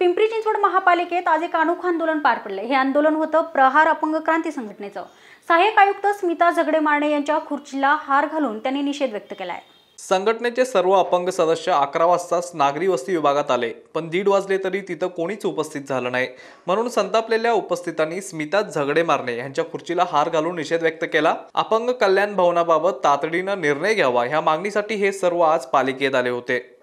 पिंपरी चिंचवड महापालिकेत आज एक अनोखं आंदोलन पार पडलं हे आंदोलन होतं प्रहार अपंग क्रांती संघटनेचं सहाय्यक आयुक्त स्मिता झगडे मारणे यांच्या खुर्चीला हार घालून त्यांनी निषेध व्यक्त केलाय संघटनेचे सर्व अपंग सदस्य अकरा वाजताच नागरी वस्ती विभागात आले पण दीड वाजले तरी तिथं कोणीच उपस्थित झालं नाही म्हणून संतापलेल्या उपस्थितांनी स्मिता झगडे मारणे यांच्या खुर्चीला हार घालून निषेध व्यक्त केला अपंग कल्याण भवनाबाबत तातडीनं निर्णय घ्यावा ह्या मागणीसाठी हे सर्व आज पालिकेत आले होते